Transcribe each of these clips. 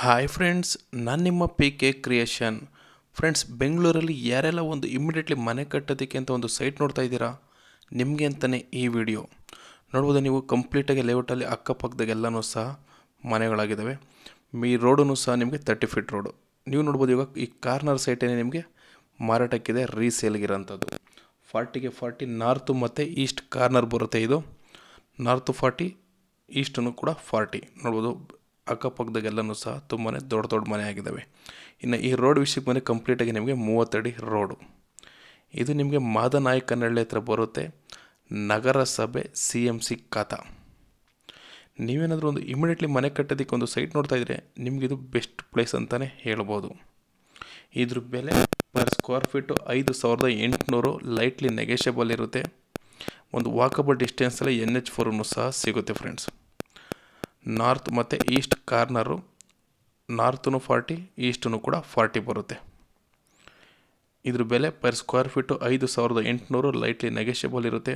hi friends ನಾನು ನಿಮ್ಮ P K creation friends ಬೆಂಗಳೂರಲ್ಲಿ ಯಾರೆಲ್ಲ ಒಂದು ಇಮಿಡಿಯೇಟ್ಲಿ ಮನೆ ಕಟ್ಟೋದಕ್ಕೆ ಅಂತ ಒಂದು ಸೈಟ್ ನೋಡ್ತಾ ಇದ್ದೀರಾ ನಿಮಗೆ ಅಂತಲೇ ಈ ವಿಡಿಯೋ ನೋಡ್ಬೋದು ನೀವು ಕಂಪ್ಲೀಟಾಗಿ ಲೇಔಟಲ್ಲಿ ಅಕ್ಕಪಕ್ಕದಾಗೆಲ್ಲನೂ ಸಹ ಮನೆಗಳಾಗಿದ್ದಾವೆ ಈ ರೋಡೂ ಸಹ ನಿಮಗೆ ತರ್ಟಿ ಫೀಟ್ ರೋಡು ನೀವು ನೋಡ್ಬೋದು ಇವಾಗ ಈ ಕಾರ್ನರ್ ಸೈಟೇ ನಿಮಗೆ ಮಾರಾಟಕ್ಕಿದೆ ರೀಸೇಲ್ಗಿರೋಂಥದ್ದು ಫಾರ್ಟಿಗೆ ಫಾರ್ಟಿ ನಾರ್ತು ಮತ್ತು ಈಸ್ಟ್ ಕಾರ್ನರ್ ಬರುತ್ತೆ ಇದು ನಾರ್ತು ಫಾರ್ಟಿ ಈಸ್ಟನ್ನು ಕೂಡ ಫಾರ್ಟಿ ನೋಡ್ಬೋದು ಅಕ್ಕಪಕ್ಕದಾಗೆಲ್ಲನೂ ಸಹ ತುಂಬಾ ದೊಡ್ಡ ದೊಡ್ಡ ಮನೆ ಆಗಿದ್ದಾವೆ ಇನ್ನು ಈ ರೋಡ್ ವಿಷಯಕ್ಕೆ ಬಂದರೆ ಕಂಪ್ಲೀಟಾಗಿ ನಿಮಗೆ ಮೂವತ್ತಡಿ ರೋಡು ಇದು ನಿಮಗೆ ಮಾದನಾಯಿ ಹತ್ರ ಬರುತ್ತೆ ನಗರಸಭೆ ಸಿ ಎಮ್ ಸಿ ಖಾತ ನೀವೇನಾದರೂ ಒಂದು ಇಮಿಡಿಯೇಟ್ಲಿ ಮನೆ ಕಟ್ಟೋದಕ್ಕೆ ಒಂದು ಸೈಟ್ ನೋಡ್ತಾ ಇದ್ರೆ ನಿಮಗೆ ಇದು ಬೆಸ್ಟ್ ಪ್ಲೇಸ್ ಅಂತಲೇ ಹೇಳ್ಬೋದು ಇದ್ರ ಬೆಲೆ ಪರ್ ಸ್ಕ್ವೇರ್ ಫೀಟು ಐದು ಸಾವಿರದ ಎಂಟುನೂರು ಲೈಟ್ಲಿ ನೆಗೆಷಬಲ್ ಇರುತ್ತೆ ಒಂದು ವಾಕಬಲ್ ಡಿಸ್ಟೆನ್ಸಲ್ಲಿ ಎನ್ ಎಚ್ ಫೋರನ್ನು ಸಹ ಸಿಗುತ್ತೆ ಫ್ರೆಂಡ್ಸ್ ನಾರ್ತ್ ಮತ್ತು ಈಸ್ಟ್ ಕಾರ್ನರು ನಾರ್ತೂ ಫಾರ್ಟಿ ಈಸ್ಟೂ ಕೂಡ ಫಾರ್ಟಿ ಬರುತ್ತೆ ಇದ್ರ ಬೆಲೆ ಪರ್ ಸ್ಕ್ವೇರ್ ಫೀಟು ಐದು ಸಾವಿರದ ಎಂಟುನೂರು ಲೈಟ್ಲಿ ನೆಗೆಷಿಯಬಲ್ ಇರುತ್ತೆ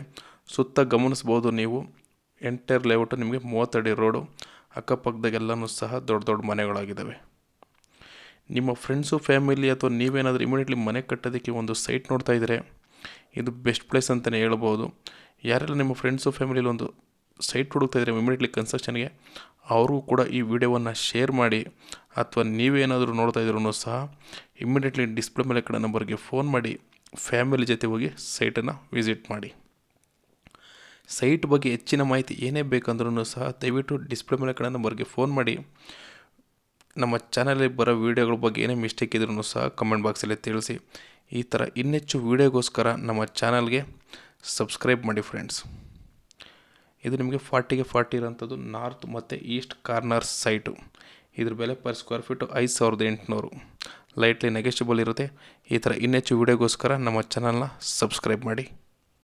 ಸುತ್ತ ಗಮನಿಸ್ಬೋದು ನೀವು ಎಂಟೈರ್ ಲೇಔಟು ನಿಮಗೆ ಮೂವತ್ತಡಿ ರೋಡು ಅಕ್ಕಪಕ್ಕದಾಗೆಲ್ಲನೂ ಸಹ ದೊಡ್ಡ ದೊಡ್ಡ ಮನೆಗಳಾಗಿದ್ದಾವೆ ನಿಮ್ಮ ಫ್ರೆಂಡ್ಸು ಫ್ಯಾಮಿಲಿ ಅಥವಾ ನೀವೇನಾದರೂ ಇಮಿಡಿಯೇಟ್ಲಿ ಮನೆ ಕಟ್ಟೋದಕ್ಕೆ ಒಂದು ಸೈಟ್ ನೋಡ್ತಾ ಇದ್ದರೆ ಇದು ಬೆಸ್ಟ್ ಪ್ಲೇಸ್ ಅಂತಲೇ ಹೇಳ್ಬೋದು ಯಾರೆಲ್ಲ ನಿಮ್ಮ ಫ್ರೆಂಡ್ಸು ಫ್ಯಾಮಿಲಿಯಲ್ಲಿ ಒಂದು ಸೈಟ್ ಹುಡುಕ್ತಾ ಇದ್ದರೆ ಇಮಿಡಿಯೇಟ್ಲಿ ಕನ್ಸ್ಟ್ರಕ್ಷನ್ಗೆ ಅವರು ಕೂಡ ಈ ವಿಡಿಯೋವನ್ನು ಶೇರ್ ಮಾಡಿ ಅಥವಾ ನೀವೇನಾದರೂ ನೋಡ್ತಾ ಇದ್ರೂ ಸಹ ಇಮಿಡಿಯೇಟ್ಲಿ ಡಿಸ್ಪ್ಲೇ ಮೇಲೆ ಕಡೆ ನಂಬರ್ಗೆ ಫೋನ್ ಮಾಡಿ ಫ್ಯಾಮಿಲಿ ಜೊತೆ ಹೋಗಿ ಸೈಟನ್ನು ವಿಸಿಟ್ ಮಾಡಿ ಸೈಟ್ ಬಗ್ಗೆ ಹೆಚ್ಚಿನ ಮಾಹಿತಿ ಏನೇ ಬೇಕಂದ್ರೂ ಸಹ ದಯವಿಟ್ಟು ಡಿಸ್ಪ್ಲೇ ಮೇಲೆ ಕಡೆ ನಂಬರ್ಗೆ ಫೋನ್ ಮಾಡಿ ನಮ್ಮ ಚಾನಲಲ್ಲಿ ಬರೋ ವೀಡಿಯೋಗಳ ಬಗ್ಗೆ ಏನೇ ಮಿಸ್ಟೇಕ್ ಇದ್ರೂ ಸಹ ಕಮೆಂಟ್ ಬಾಕ್ಸಲ್ಲಿ ತಿಳಿಸಿ ಈ ಥರ ಇನ್ನೆಚ್ಚು ವೀಡಿಯೋಗೋಸ್ಕರ ನಮ್ಮ ಚಾನಲ್ಗೆ ಸಬ್ಸ್ಕ್ರೈಬ್ ಮಾಡಿ ಫ್ರೆಂಡ್ಸ್ ಇದು ನಿಮಗೆ ಫಾರ್ಟಿಗೆ ಫಾರ್ಟಿ ಇರೋಂಥದ್ದು ನಾರ್ತ್ ಮತ್ತು ಈಸ್ಟ್ ಕಾರ್ನರ್ ಸೈಟು ಇದ್ರ ಬೆಲೆ ಪರ್ ಸ್ಕ್ವೇರ್ ಫೀಟು ಐದು ಸಾವಿರದ ಎಂಟುನೂರು ಲೈಟ್ಲಿ ನೆಗೆಸ್ಟಿಬಲ್ ಇರುತ್ತೆ ಈ ಥರ ಇನ್ನೆಚ್ಚು ವೀಡಿಯೋಗೋಸ್ಕರ ನಮ್ಮ ಚಾನಲ್ನ ಸಬ್ಸ್ಕ್ರೈಬ್ ಮಾಡಿ